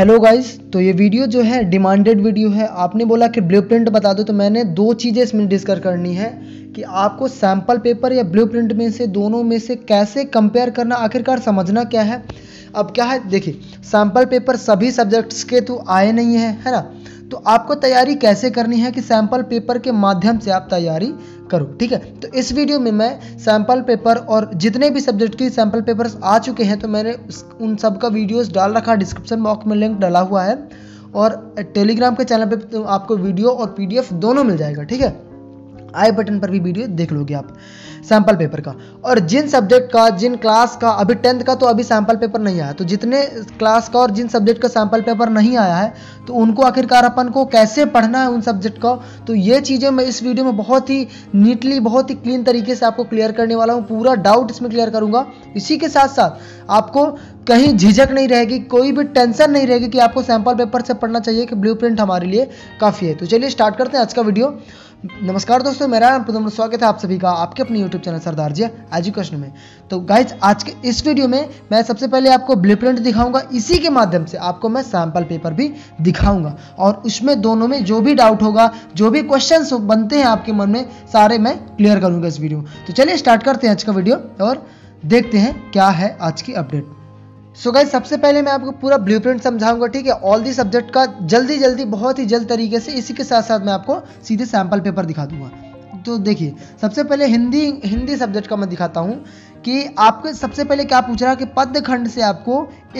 hello guys तो ये video जो है डिमांडेड वीडियो है आपने बोला कि ब्लूप्रिंट बता दो तो मैंने दो चीज़ें इसमें डिस्कस करनी है कि आपको सैम्पल पेपर या ब्लूप्रिंट में से दोनों में से कैसे कंपेयर करना आखिरकार समझना क्या है अब क्या है देखिए सैम्पल पेपर सभी सब्जेक्ट्स के तो आए नहीं है है ना तो आपको तैयारी कैसे करनी है कि सैम्पल पेपर के माध्यम से आप तैयारी करो ठीक है तो इस वीडियो में मैं सैंपल पेपर और जितने भी सब्जेक्ट के सैंपल पेपर्स आ चुके हैं तो मैंने उन सब का वीडियोस डाल रखा डिस्क्रिप्शन बॉक्स में लिंक डाला हुआ है और टेलीग्राम के चैनल पे तो आपको वीडियो और पीडीएफ दोनों मिल जाएगा ठीक है आई बटन पर भी वीडियो देख लोगे आप सैंपल पेपर का और जिन सब्जेक्ट का जिन क्लास का अभी टेंथ का तो अभी सैंपल पेपर नहीं आया तो जितने क्लास का और जिन सब्जेक्ट का सैंपल पेपर नहीं आया है तो उनको आखिरकार अपन को कैसे पढ़ना है उन सब्जेक्ट का तो ये चीज़ें मैं इस वीडियो में बहुत ही नीटली बहुत ही क्लीन तरीके से आपको क्लियर करने वाला हूँ पूरा डाउट इसमें क्लियर करूँगा इसी के साथ साथ आपको कहीं झिझक नहीं रहेगी कोई भी टेंशन नहीं रहेगी कि आपको सैंपल पेपर से पढ़ना चाहिए कि ब्लू हमारे लिए काफ़ी है तो चलिए स्टार्ट करते हैं आज का वीडियो नमस्कार दोस्तों मेरा नाम प्रदम स्वागत है आप सभी का आपके अपने YouTube channel Sardar ji education में तो गाइज आज के इस वीडियो में मैं सबसे पहले आपको ब्लू प्रिंट दिखाऊंगा इसी के माध्यम से आपको मैं सैम्पल पेपर भी दिखाऊंगा और उसमें दोनों में जो भी डाउट होगा जो भी क्वेश्चन बनते हैं आपके मन में सारे मैं क्लियर करूँगा इस वीडियो तो चलिए स्टार्ट करते हैं आज का वीडियो और देखते हैं क्या है आज की अपडेट सो गाइज सबसे पहले मैं आपको पूरा ब्लूप्रिंट समझाऊंगा ठीक है ऑल दी सब्जेक्ट का जल्दी जल्दी बहुत ही जल्द तरीके से इसी के साथ साथ मैं आपको सीधे सैंपल पेपर दिखा दूंगा तो देखिए सबसे पहले हिंदी हिंदी सब्जेक्ट का मैं दिखाता हूँ कि आपके सबसे पहले क्या पूछ रहा है कि पद्य खंड से आपको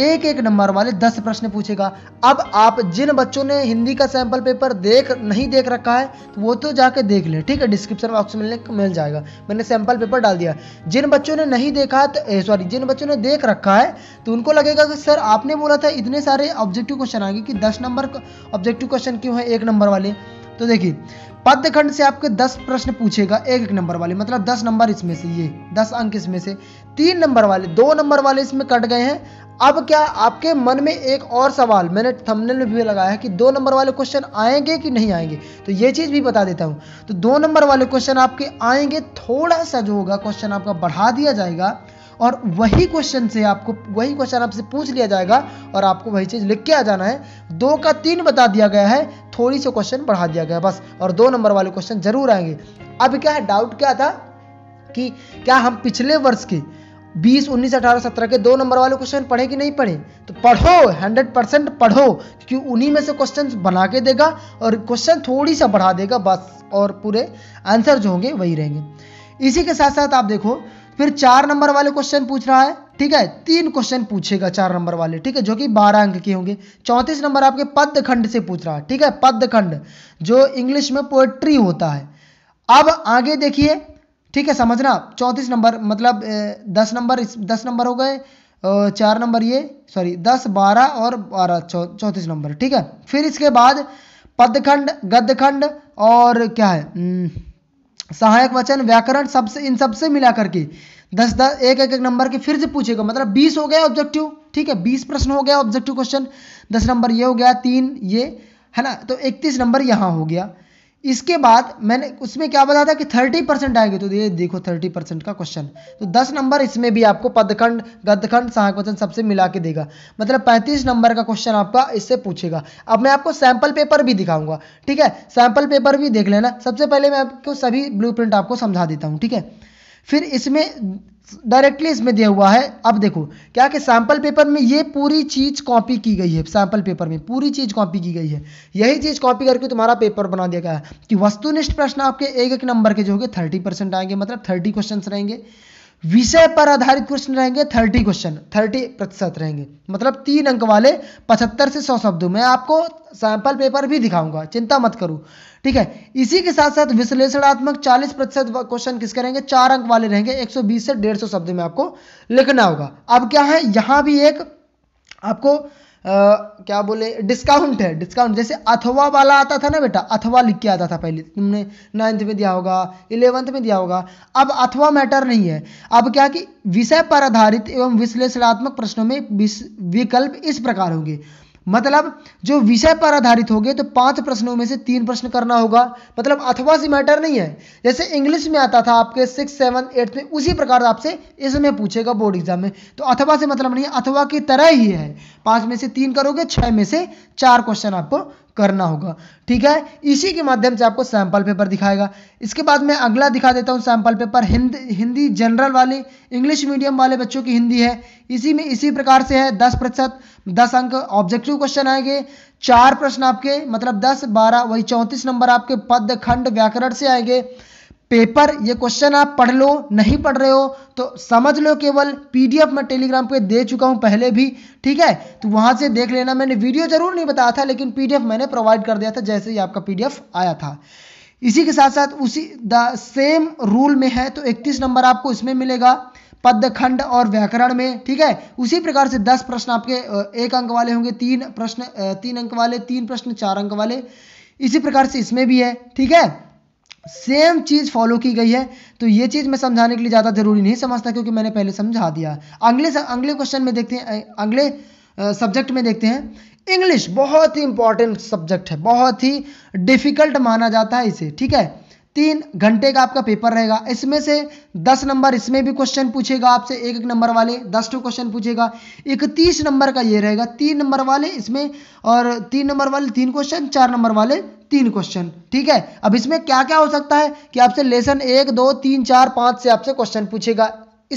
एक एक नंबर वाले दस प्रश्न पूछेगा अब आप जिन बच्चों ने हिंदी का सैंपल पेपर देख नहीं देख रखा है तो वो तो जाके देख ले ठीक है डिस्क्रिप्शन बॉक्स में मिल जाएगा मैंने सैंपल पेपर डाल दिया जिन बच्चों ने नहीं देखा तो सॉरी जिन बच्चों ने देख रखा है तो उनको लगेगा कि सर आपने बोला था इतने सारे ऑब्जेक्टिव क्वेश्चन आएंगे कि दस नंबर ऑब्जेक्टिव क्वेश्चन क्यों है एक नंबर वाले तो देखिए पद्य खंड से आपके दस प्रश्न पूछेगा एक एक नंबर वाले मतलब दस नंबर इसमें से ये दस अंक इसमें से तीन नंबर वाले दो नंबर वाले इसमें कट गए हैं अब क्या आपके मन में एक और सवाल मैंने थंबनेल में भी लगाया है कि दो नंबर वाले क्वेश्चन आएंगे कि नहीं आएंगे तो ये चीज़ भी बता देता हूं तो दो नंबर वाले क्वेश्चन आपके आएंगे थोड़ा सा जो होगा क्वेश्चन आपका बढ़ा दिया जाएगा और वही क्वेश्चन से आपको वही क्वेश्चन आपसे पूछ लिया जाएगा और आपको वही चीज़ लिख के आ जाना है दो का तीन बता दिया गया है थोड़ी सी क्वेश्चन बढ़ा दिया गया बस और दो नंबर वाले क्वेश्चन जरूर आएंगे अब क्या है डाउट क्या था कि क्या हम पिछले वर्ष के 20, 19, 18, 17 के दो नंबर वाले क्वेश्चन पढ़े कि नहीं पढ़े तो पढ़ो 100 परसेंट पढ़ो क्योंकि उन्हीं में से क्वेश्चन बना के देगा और क्वेश्चन थोड़ी सा बढ़ा देगा बस और पूरे आंसर जो होंगे वही रहेंगे इसी के साथ साथ आप देखो फिर चार नंबर वाले क्वेश्चन पूछ रहा है ठीक है तीन क्वेश्चन पूछेगा चार नंबर वाले ठीक है जो कि बारह अंक के होंगे चौंतीस नंबर आपके पद खंड से पूछ रहा है ठीक है पद खंड जो इंग्लिश में पोएट्री होता है अब आगे देखिए ठीक है समझना चौंतीस नंबर मतलब दस नंबर दस नंबर हो गए चार नंबर ये सॉरी दस बारह और बारह चौंतीस नंबर ठीक है फिर इसके बाद पदखंड गद्यखंड और क्या है सहायक वचन व्याकरण सबसे इन सबसे मिला करके दस दस एक एक एक नंबर के फिर से पूछेगा मतलब बीस हो गया ऑब्जेक्टिव ठीक है बीस प्रश्न हो गया ऑब्जेक्टिव क्वेश्चन दस नंबर ये हो गया तीन ये है ना तो इकतीस नंबर यहाँ हो गया इसके बाद मैंने उसमें क्या बताया था कि 30 परसेंट आएंगे तो ये देखो 30 परसेंट का क्वेश्चन तो 10 नंबर इसमें भी आपको पदखंड गदखंड सहायक वचन सबसे मिला के देगा मतलब 35 नंबर का क्वेश्चन आपका इससे पूछेगा अब मैं आपको सैंपल पेपर भी दिखाऊंगा ठीक है सैंपल पेपर भी देख लेना सबसे पहले मैं आपको सभी ब्लू आपको समझा देता हूँ ठीक है फिर इसमें डायरेक्टली इसमें दिया हुआ है अब देखो क्या कि सैंपल पेपर में ये पूरी चीज़ कॉपी की गई है सैंपल पेपर में पूरी चीज़ कॉपी की गई है यही चीज़ कॉपी करके तुम्हारा पेपर बना दिया गया है कि वस्तुनिष्ठ प्रश्न आपके एक एक नंबर के जो होंगे थर्टी परसेंट आएंगे मतलब थर्टी क्वेश्चन रहेंगे विषय पर आधारित क्वेश्चन रहेंगे थर्टी क्वेश्चन थर्टी प्रतिशत रहेंगे मतलब तीन अंक वाले पचहत्तर से सौ शब्दों में आपको सैंपल पेपर भी दिखाऊंगा चिंता मत करो ठीक है इसी के साथ साथ विश्लेषणात्मक चालीस प्रतिशत क्वेश्चन किसके रहेंगे चार अंक वाले रहेंगे एक सौ बीस से डेढ़ सौ शब्द में आपको लिखना होगा अब क्या है यहां भी एक आपको क्या बोले डिस्काउंट है डिस्काउंट जैसे अथवा वाला आता था ना बेटा अथवा लिख के आता था पहले तुमने नाइन्थ में दिया होगा इलेवंथ में दिया होगा अब अथवा मैटर नहीं है अब क्या कि विषय पर आधारित एवं विश्लेषणात्मक प्रश्नों में विकल्प इस प्रकार होंगे मतलब जो विषय पर आधारित हो गए तो पांच प्रश्नों में से तीन प्रश्न करना होगा मतलब अथवा से मैटर नहीं है जैसे इंग्लिश में आता था आपके सिक्स सेवन एट में उसी प्रकार आपसे इसमें पूछेगा बोर्ड एग्जाम में तो अथवा से मतलब नहीं है अथवा की तरह ही है पांच में से तीन करोगे छह में से चार क्वेश्चन आपको करना होगा ठीक है इसी के माध्यम से आपको सैंपल पेपर दिखाएगा इसके बाद मैं अगला दिखा देता हूँ sample paper Hind Hindi general वाले इंग्लिश मीडियम वाले बच्चों की हिंदी है इसी में इसी प्रकार से है दस प्रतिशत दस अंक ऑब्जेक्टिव क्वेश्चन आएंगे चार प्रश्न आपके मतलब दस बारह वही चौंतीस नंबर आपके पद खंड व्याकरण से आएंगे पेपर ये क्वेश्चन आप पढ़ लो नहीं पढ़ रहे हो तो समझ लो केवल पीडीएफ मैं टेलीग्राम पे दे चुका हूँ पहले भी ठीक है तो वहाँ से देख लेना मैंने वीडियो जरूर नहीं बताया था लेकिन पीडीएफ मैंने प्रोवाइड कर दिया था जैसे ही आपका पीडीएफ आया था इसी के साथ साथ उसी द सेम रूल में है तो इकतीस नंबर आपको इसमें मिलेगा पद खंड और व्याकरण में ठीक है उसी प्रकार से दस प्रश्न आपके एक अंक वाले होंगे तीन प्रश्न तीन अंक वाले तीन प्रश्न चार अंक वाले इसी प्रकार से इसमें भी है ठीक है सेम चीज़ फॉलो की गई है तो ये चीज़ मैं समझाने के लिए ज़्यादा ज़रूरी नहीं समझता क्योंकि मैंने पहले समझा दिया अगले अगले क्वेश्चन में देखते हैं अगले सब्जेक्ट में देखते हैं इंग्लिश बहुत ही इंपॉर्टेंट सब्जेक्ट है बहुत ही डिफिकल्ट माना जाता है इसे ठीक है तीन घंटे का आपका पेपर रहेगा इसमें से दस नंबर इसमें भी क्वेश्चन पूछेगा आपसे एक एक नंबर वाले दस टू क्वेश्चन पूछेगा इकतीस नंबर का ये रहेगा तीन नंबर वाले इसमें और तीन नंबर वाले तीन क्वेश्चन चार नंबर वाले तीन क्वेश्चन ठीक है अब इसमें क्या क्या हो सकता है कि आपसे लेसन एक दो तीन चार पाँच से आपसे क्वेश्चन पूछेगा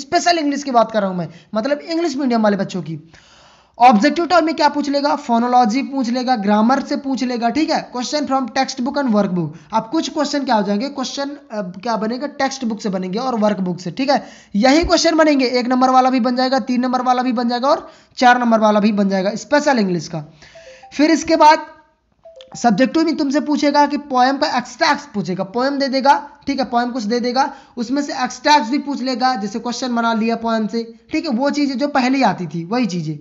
स्पेशल इंग्लिश की बात कर रहा हूँ मैं मतलब इंग्लिश मीडियम वाले बच्चों की ऑब्जेक्टिव टर्म में क्या पूछ लेगा फोनोलॉजी पूछ लेगा ग्रामर से पूछ लेगा ठीक है question from text book and work book अब कुछ क्वेश्चन क्या हो जाएंगे क्वेश्चन क्या बनेगा टेक्स्ट बुक से बनेंगे और वर्क बुक से ठीक है यही क्वेश्चन बनेंगे एक नंबर वाला भी बन जाएगा तीन नंबर वाला भी बन जाएगा और चार नंबर वाला भी बन जाएगा स्पेशल इंग्लिश का फिर इसके बाद सब्जेक्टिव में तुमसे पूछेगा कि पोएम का एक्सट्रैक्ट पूछेगा पोएम दे देगा ठीक है पोएम कुछ दे देगा उसमें से एक्सट्रैक्ट भी पूछ लेगा जैसे क्वेश्चन बना लिया पोएम से ठीक है वो चीज़ें जो पहले आती थी वही चीज़ें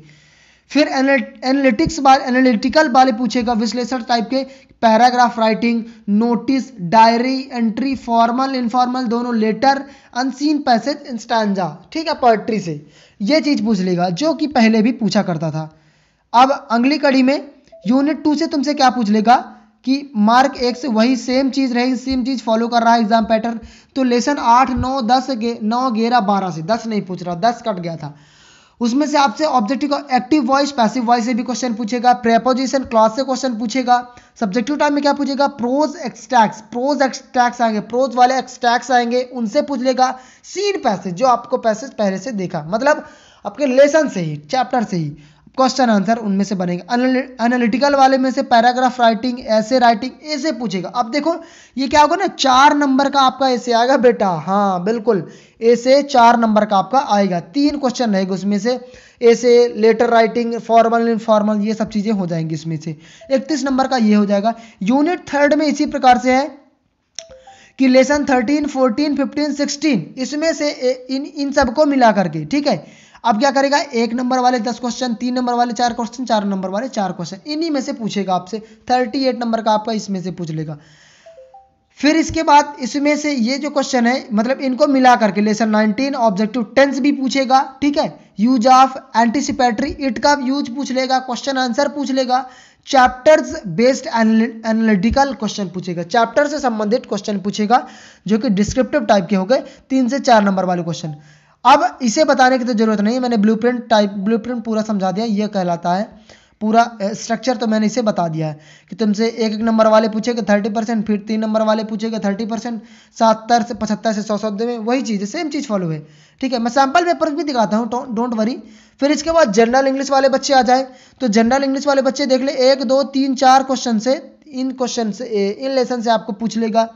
फिर एनालिटिक्स वाले एनालिटिकल वाले पूछेगा विश्लेषण टाइप के paragraph writing notice diary entry formal informal दोनों लेटर अनसीन पैसेज इंस्टांजा ठीक है पोएट्री से ये चीज़ पूछ लेगा जो कि पहले भी पूछा करता था अब अगली कड़ी में यूनिट टू से तुमसे क्या पूछ लेगा कि मार्क एक से वही सेम चीज़ रहेगी सेम चीज़ फॉलो कर रहा है एग्जाम पैटर्न तो लेसन आठ नौ दस नौ ग्यारह बारह से दस नहीं पूछ रहा दस कट गया था उसमें से आपसे objective active voice passive voice से भी क्वेश्चन पूछेगा प्रेपोजिशन क्लास से क्वेश्चन पूछेगा सब्जेक्टिव टाइम में क्या पूछेगा प्रोज एक्सट्रैक्स प्रोज एक्सट्रैक्स आएंगे प्रोज वाले एक्सट्रैक्स आएंगे उनसे पूछ लेगा सीन पैसेज जो आपको पैसेज पहले से देखा मतलब आपके लेसन से ही चैप्टर से ही क्वेश्चन आंसर उनमें से बनेगा एनालिटिकल वाले में से पैराग्राफ राइटिंग ऐसे राइटिंग ऐसे पूछेगा अब देखो ये क्या होगा ना चार नंबर का आपका ऐसे आएगा बेटा हाँ बिल्कुल ऐसे चार नंबर का आपका आएगा तीन क्वेश्चन रहेगा उसमें से ऐसे लेटर राइटिंग फॉर्मल इनफॉर्मल ये सब चीज़ें हो जाएंगी इसमें से इकतीस नंबर का ये हो जाएगा यूनिट थर्ड में इसी प्रकार से है कि lesson thirteen fourteen fifteen sixteen इसमें से इन इन सबको मिला करके ठीक है अब क्या करेगा एक नंबर वाले दस क्वेश्चन तीन नंबर वाले चार क्वेश्चन चार नंबर वाले चार क्वेश्चन इन्हीं में से पूछेगा आपसे थर्टी एट नंबर का आपका इसमें से पूछ लेगा फिर इसके बाद इसमें से ये जो क्वेश्चन है मतलब इनको मिला करके लेसन 19 ऑब्जेक्टिव टेंस भी पूछेगा ठीक है यूज ऑफ एंटीसिपेटरी इट का यूज पूछ लेगा क्वेश्चन आंसर पूछ लेगा चैप्टर्स बेस्ड एनालिटिकल क्वेश्चन पूछेगा चैप्टर से संबंधित क्वेश्चन पूछेगा जो कि डिस्क्रिप्टिव टाइप के हो गए तीन से चार नंबर वाले क्वेश्चन अब इसे बताने की तो जरूरत नहीं मैंने प्रिंट टाइप प्रिंट पूरा समझा दिया ये कहलाता है पूरा स्ट्रक्चर तो मैंने इसे बता दिया है कि तुमसे एक एक नंबर वाले पूछेगा थर्टी परसेंट फिर तीन नंबर वाले पूछेगा थर्टी परसेंट सत्तर से पचहत्तर से सौ सौ में वही चीज़ है सेम चीज़ फॉलो है ठीक है मैं सैम्पल पेपर भी दिखाता हूँ डोंट वरी फिर इसके बाद जनरल इंग्लिश वाले बच्चे आ जाए तो जनरल इंग्लिश वाले बच्चे देख ले एक दो तीन चार क्वेश्चन से इन क्वेश्चन से इन लेसन से आपको पूछ लेगा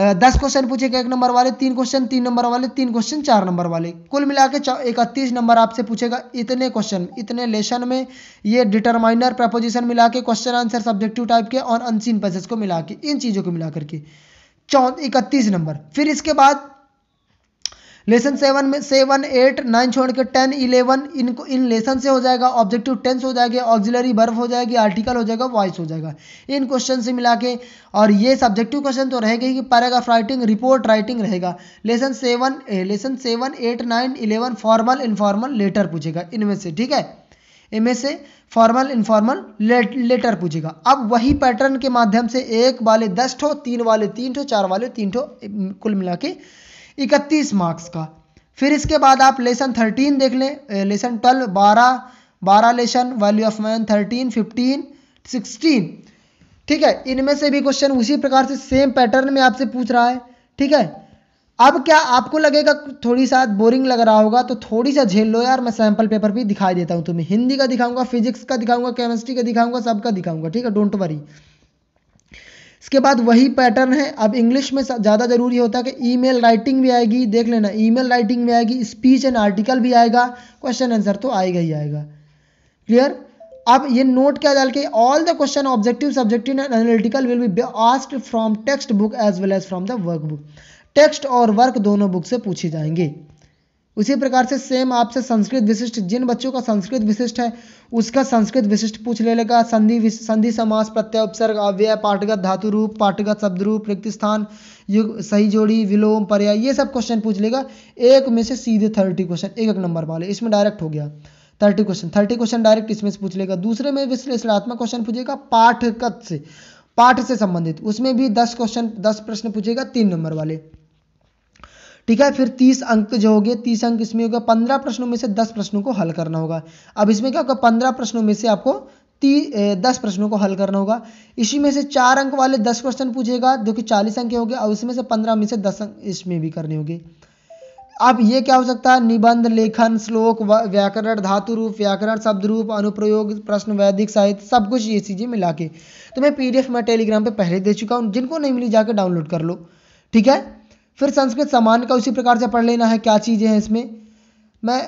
दस क्वेश्चन पूछेगा एक नंबर वाले तीन क्वेश्चन तीन नंबर वाले तीन क्वेश्चन चार नंबर वाले कुल मिला के इकतीस नंबर आपसे पूछेगा इतने क्वेश्चन इतने लेसन में ये डिटरमाइनर प्रपोजिशन मिला के क्वेश्चन आंसर सब्जेक्टिव टाइप के और अनसीन पैसेज को मिला के इन चीज़ों को मिला करके चौ इकतीस नंबर फिर इसके बाद लेसन सेवन में सेवन एट नाइन छोड़ के टेन इलेवन इनको इन लेसन से हो जाएगा ऑब्जेक्टिव टेंस हो जाएगी ऑक्जिलरी बर्फ हो जाएगी आर्टिकल हो जाएगा वॉइस हो जाएगा इन क्वेश्चन से मिला के और ये सब्जेक्टिव क्वेश्चन तो रहेगा ही पैराग्राफ राइटिंग रिपोर्ट राइटिंग रहेगा lesson seven lesson seven eight nine eleven formal informal letter पूछेगा इनमें से ठीक है इनमें से फॉर्मल इनफॉर्मल लेटर पूछेगा अब वही पैटर्न के माध्यम से एक वाले दस ठो तीन वाले तीन ठो चार वाले तीन ठो कुल मिला के इकतीस मार्क्स का फिर इसके बाद आप लेसन थर्टीन देख लें लेसन ट्वेल्व बारह बारह lesson value of man thirteen fifteen sixteen ठीक है इनमें से भी क्वेश्चन उसी प्रकार से सेम पैटर्न में आपसे पूछ रहा है ठीक है अब क्या आपको लगेगा थोड़ी सा बोरिंग लग रहा होगा तो थोड़ी सा झेल लो यार मैं सैम्पल पेपर भी दिखाई देता हूँ तुम्हें हिंदी का दिखाऊंगा फिजिक्स का दिखाऊंगा केमिस्ट्री का दिखाऊंगा सबका दिखाऊंगा ठीक है डोंट वरी इसके बाद वही पैटर्न है अब इंग्लिश में ज़्यादा ज़रूरी होता है कि ईमेल राइटिंग भी आएगी देख लेना ईमेल राइटिंग भी आएगी स्पीच एंड आर्टिकल भी आएगा क्वेश्चन आंसर तो आएगा ही आएगा क्लियर अब ये नोट क्या डाल के all the question objective subjective and analytical will be asked from text book as well as from the work book text और वर्क दोनों बुक से पूछे जाएंगे उसी प्रकार से सेम आपसे संस्कृत विशिष्ट जिन बच्चों का संस्कृत विशिष्ट है उसका संस्कृत विशिष्ट पूछ ले लेगा संधि संधि समास प्रत्यय उपसर्ग अव्यय पाठगत धातु रूप पाठगत शब्द रूप रिक्त स्थान युग सही जोड़ी विलोम पर्याय ये सब क्वेश्चन पूछ लेगा एक में से सीधे थर्टी क्वेश्चन एक एक नंबर वाले इसमें डायरेक्ट हो गया thirty question thirty question direct इसमें से पूछ लेगा दूसरे में विश्लेषणात्मक क्वेश्चन पूछेगा पाठगत से पाठ से संबंधित उसमें भी दस क्वेश्चन दस प्रश्न पूछेगा तीन नंबर वाले ठीक है फिर तीस अंक जो होंगे तीस अंक इसमें होगा पंद्रह प्रश्नों में से दस प्रश्नों को हल करना होगा अब इसमें क्या होगा पंद्रह प्रश्नों में से आपको ती दस प्रश्नों को हल करना होगा इसी में से चार अंक वाले दस क्वेश्चन पूछेगा जो कि चालीस अंक के होंगे और इसमें से पंद्रह में से दस अंक इसमें भी करने होंगे अब ये क्या हो सकता है निबंध लेखन श्लोक व्याकरण धातु रूप व्याकरण शब्द रूप अनुप्रयोग प्रश्न वैदिक साहित्य सब कुछ ये चीज़ें मिला के तो मैं पीडीएफ में टेलीग्राम पर पहले दे चुका हूँ जिनको नहीं मिली जाकर डाउनलोड कर लो ठीक है फिर संस्कृत सामान्य का उसी प्रकार से पढ़ लेना है क्या चीज़ें हैं इसमें मैं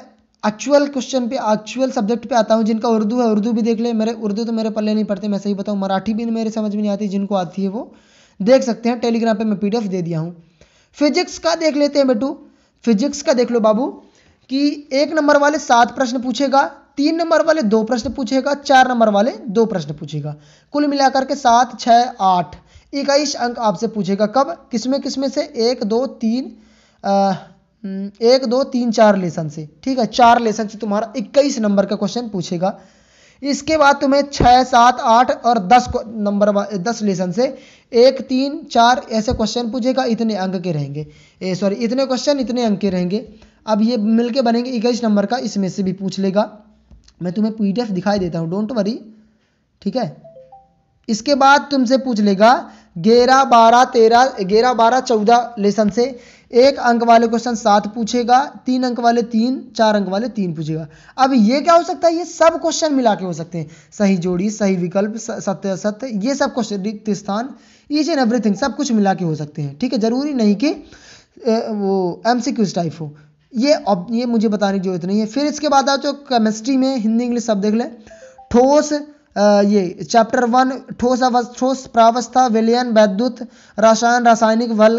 एक्चुअल क्वेश्चन पे एक्चुअल सब्जेक्ट पे आता हूँ जिनका उर्दू है उर्दू भी देख ले मेरे उर्दू तो मेरे पल्ले नहीं पड़ते मैं सही बताऊँ मराठी भी मेरे समझ में नहीं आती जिनको आती है वो देख सकते हैं टेलीग्राम पर मैं पी दे दिया हूँ फिजिक्स का देख लेते हैं बेटू फिजिक्स का देख लो बाबू कि एक नंबर वाले सात प्रश्न पूछेगा तीन नंबर वाले दो प्रश्न पूछेगा चार नंबर वाले दो प्रश्न पूछेगा कुल मिलाकर के सात छः आठ इक्कीस अंक आपसे पूछेगा कब किसमें किसमें से एक दो तीन आ, हम्म, एक दो तीन चार लेसन से ठीक है चार लेसन से तुम्हारा इक्कीस नंबर का क्वेश्चन पूछेगा इसके बाद तुम्हें छः सात आठ और दस नंबर दस लेसन से एक तीन चार ऐसे क्वेश्चन पूछेगा इतने अंक के रहेंगे सॉरी इतने क्वेश्चन इतने अंक के रहेंगे अब ये मिलके बनेंगे इक्कीस नंबर का इसमें से भी पूछ लेगा मैं तुम्हें पीडीएफ दिखाई देता हूँ डोंट वरी ठीक है इसके बाद तुमसे पूछ लेगा ग्यारह बारह तेरह ग्यारह बारह चौदह लेसन से एक अंक वाले क्वेश्चन सात पूछेगा तीन अंक वाले तीन चार अंक वाले तीन पूछेगा अब ये क्या हो सकता है ये सब क्वेश्चन मिला के हो सकते हैं सही जोड़ी सही विकल्प सत्य असत्य ये सब क्वेश्चन रिक्त स्थान ईच एंड एवरीथिंग सब कुछ मिला के हो सकते हैं ठीक है जरूरी नहीं कि वो एम टाइप हो ये अब ये मुझे बताने की जरूरत नहीं है फिर इसके बाद आ जाओ केमिस्ट्री में हिंदी इंग्लिश सब देख लें ठोस ये चैप्टर वन ठोस अवस्थ ठोस प्रावस्था विलयन वैद्युत रसायन रासायनिक वल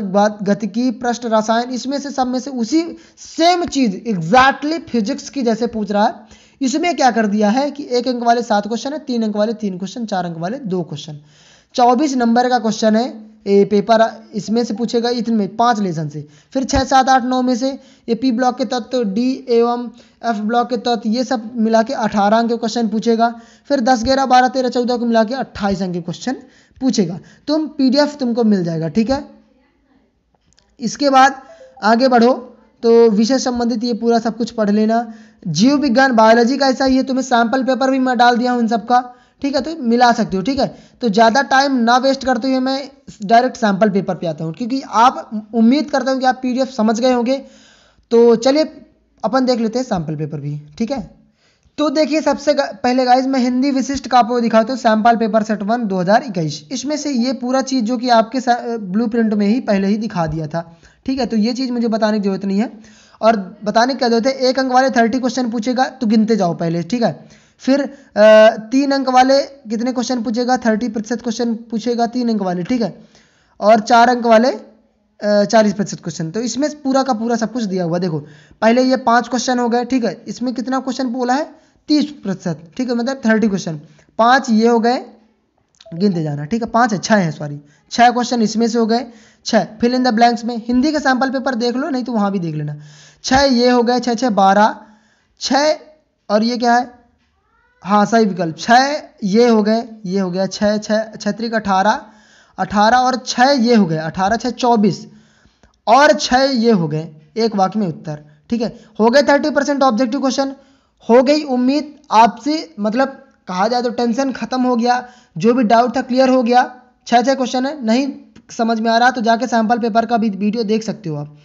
गतिकी पृष्ठ रसायन इसमें से सब में से उसी सेम चीज एग्जैक्टली फिजिक्स की जैसे पूछ रहा है इसमें क्या कर दिया है कि एक अंक वाले सात क्वेश्चन है तीन अंक वाले तीन क्वेश्चन चार अंक वाले दो क्वेश्चन चौबीस नंबर का क्वेश्चन है ए, पेपर इसमें से पूछेगा इतने में लेसन से फिर छः सात आठ नौ में से ये पी ब्लॉक के तत्व डी एवं एफ ब्लॉक के तत्व ये सब मिला के अठारह अंक के क्वेश्चन पूछेगा फिर दस ग्यारह बारह तेरह चौदह को मिला के अट्ठाईस अंक के क्वेश्चन पूछेगा तुम तो पीडीएफ तुमको मिल जाएगा ठीक है इसके बाद आगे बढ़ो तो विषय संबंधित ये पूरा सब कुछ पढ़ लेना जीव विज्ञान बायोलॉजी का ऐसा ही है तुम्हें सैंपल पेपर भी मैं डाल दिया हूँ इन सब का ठीक है तो मिला सकते हो ठीक है तो ज़्यादा टाइम ना वेस्ट करते हुए मैं डायरेक्ट सैम्पल पेपर पे आता हूँ क्योंकि आप उम्मीद करता हूँ कि आप पी समझ गए होंगे तो चलिए अपन देख लेते हैं सैम्पल पेपर भी ठीक है तो देखिए सबसे पहले गाइज मैं हिंदी विशिष्ट का आपको दिखाता हूँ सैम्पल पेपर सेट वन दो हज़ार इक्कीस इसमें से ये पूरा चीज़ जो कि आपके ब्लू प्रिंट में ही पहले ही दिखा दिया था ठीक है तो ये चीज़ मुझे बताने की जरूरत नहीं है और बताने की क्या जरूरत है एक अंक वाले थर्टी क्वेश्चन पूछेगा तो गिनते जाओ पहले ठीक है फिर तीन अंक वाले कितने क्वेश्चन पूछेगा थर्टी प्रतिशत क्वेश्चन पूछेगा तीन अंक वाले ठीक है और चार अंक वाले चालीस प्रतिशत क्वेश्चन तो इसमें पूरा का पूरा सब कुछ दिया हुआ देखो पहले ये पांच क्वेश्चन हो गए ठीक है इसमें कितना क्वेश्चन बोला है तीस प्रतिशत ठीक है मतलब थर्टी क्वेश्चन पांच ये हो गए गिनते जाना ठीक है पांच है छह है सॉरी छह क्वेश्चन इसमें से हो गए छह फिल इन द ब्लैंक्स में हिंदी का सैंपल पेपर देख लो नहीं तो वहां भी देख लेना छह ये हो गए छह छह बारह छ और ये क्या है हाँ सही विकल्प छः ये हो गए ये हो गया छः छः छत्रिक अठारह अठारह और छः ये हो गए अठारह छः चौबीस और छः ये हो गए एक वाक्य में उत्तर ठीक है हो गए थर्टी परसेंट ऑब्जेक्टिव क्वेश्चन हो गई उम्मीद आपसे मतलब कहा जाए तो टेंशन खत्म हो गया जो भी डाउट था क्लियर हो गया छः छः क्वेश्चन है नहीं समझ में आ रहा तो जाके सैम्पल पेपर का भी वीडियो देख सकते हो आप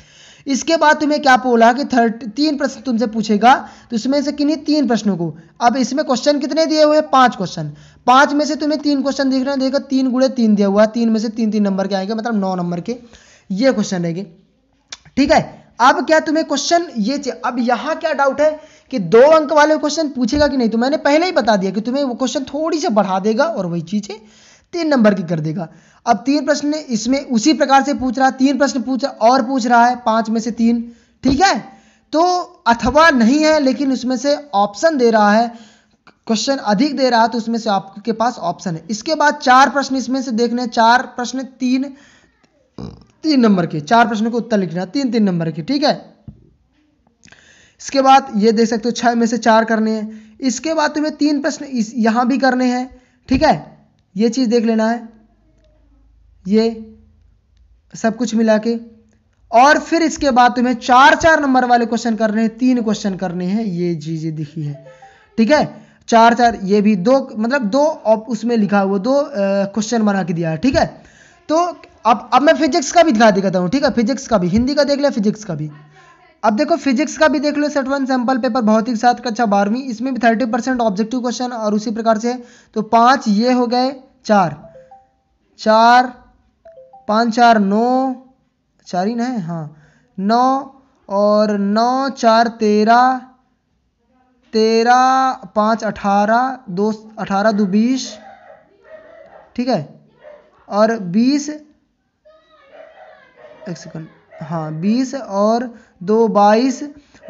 इसके बाद तुम्हें क्या बोला कि थर्ट तीन प्रश्न तुमसे पूछेगा तो इसमें से किन्हीं तीन प्रश्नों को अब इसमें क्वेश्चन कितने दिए हुए हैं पांच क्वेश्चन पांच में से तुम्हें तीन क्वेश्चन देख रहे देखो तीन गुड़े तीन दिया हुआ तीन में से तीन तीन नंबर के आएंगे मतलब नौ नंबर के ये क्वेश्चन रहेंगे ठीक है अब क्या तुम्हें क्वेश्चन ये चाहिए अब यहाँ क्या डाउट है कि दो अंक वाले क्वेश्चन पूछेगा कि नहीं तो मैंने पहले ही बता दिया कि तुम्हें वो क्वेश्चन थोड़ी से बढ़ा देगा और वही चीज़ें तीन नंबर की कर देगा अब तीन प्रश्न इसमें उसी प्रकार से पूछ रहा है तीन प्रश्न पूछ और पूछ रहा है पांच में से तीन ठीक है तो अथवा नहीं है लेकिन उसमें से ऑप्शन दे रहा है क्वेश्चन अधिक दे रहा है तो उसमें से आपके पास ऑप्शन है इसके बाद चार प्रश्न इसमें से देखने चार प्रश्न तीन तीन नंबर के चार प्रश्न को उत्तर लिखना तीन तीन नंबर के ठीक है इसके बाद ये देख सकते हो छह में से चार करने हैं इसके बाद तुम्हें तीन प्रश्न यहां भी करने हैं ठीक है ये चीज़ देख लेना है ये सब कुछ मिला के और फिर इसके बाद तुम्हें चार चार नंबर वाले क्वेश्चन करने हैं तीन क्वेश्चन करने हैं ये चीज़ें दिखी है ठीक है चार चार ये भी दो मतलब दो उसमें लिखा हुआ दो क्वेश्चन बना के दिया है ठीक है तो अब अब मैं फिजिक्स का भी दिखा देता हूँ ठीक है फिजिक्स का भी हिंदी का देख लिया फिजिक्स का भी अब देखो फिजिक्स का भी देख लो सेट वन सैंपल पेपर भौतिक साथ कक्षा बारहवीं इसमें भी थर्टी परसेंट ऑब्जेक्टिव क्वेश्चन और उसी प्रकार से तो पाँच ये हो गए चार चार पाँच चार नौ चार ही ना है हाँ नौ और नौ चार तेरह तेरह पाँच अठारह दो अठारह दो बीस ठीक है और बीस एक सेकंड हाँ बीस और दो बाईस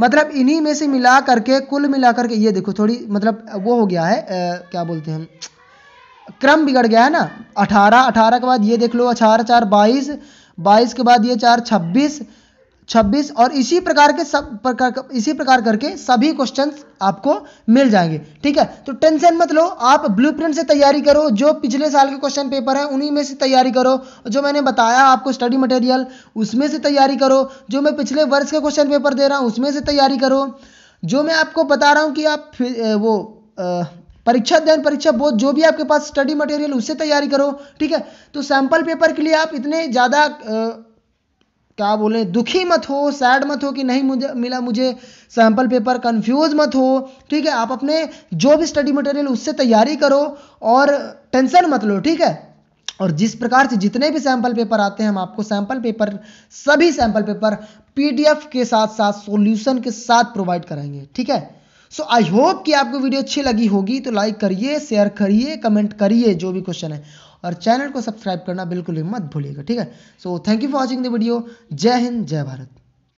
मतलब इन्हीं में से मिला करके कुल मिला करके ये देखो थोड़ी मतलब वो हो गया है आ, क्या बोलते हैं हम क्रम बिगड़ गया है ना अठारह अठारह के बाद ये देख लो अठारह चार बाईस बाईस के बाद ये चार छब्बीस छब्बीस और इसी प्रकार के सब प्रकार इसी प्रकार करके सभी क्वेश्चन आपको मिल जाएंगे ठीक है तो टेंशन मत लो आप ब्लू से तैयारी करो जो पिछले साल के क्वेश्चन पेपर है उन्हीं में से तैयारी करो जो मैंने बताया आपको स्टडी मटेरियल उसमें से तैयारी करो जो मैं पिछले वर्ष के क्वेश्चन पेपर दे रहा हूँ उसमें से तैयारी करो जो मैं आपको बता रहा हूँ कि आप वो आ, परीक्षा अध्ययन परीक्षा बोध जो भी आपके पास स्टडी मटेरियल उससे तैयारी करो ठीक है तो सैंपल पेपर के लिए आप इतने ज़्यादा क्या बोले दुखी मत हो सैड मत हो कि नहीं मुझे मिला मुझे सैंपल पेपर कंफ्यूज मत हो ठीक है आप अपने जो भी स्टडी मटेरियल उससे तैयारी करो और टेंशन मत लो ठीक है और जिस प्रकार से जितने भी सैंपल पेपर आते हैं हम आपको सैंपल पेपर सभी सैंपल पेपर पीडीएफ के साथ साथ सॉल्यूशन के साथ प्रोवाइड कराएंगे ठीक है सो आई होप कि आपको वीडियो अच्छी लगी होगी तो लाइक करिए शेयर करिए कमेंट करिए जो भी क्वेश्चन है और चैनल को सब्सक्राइब करना बिल्कुल भी मत भूलिएगा ठीक है so thank you for watching the video जय हिंद जय भारत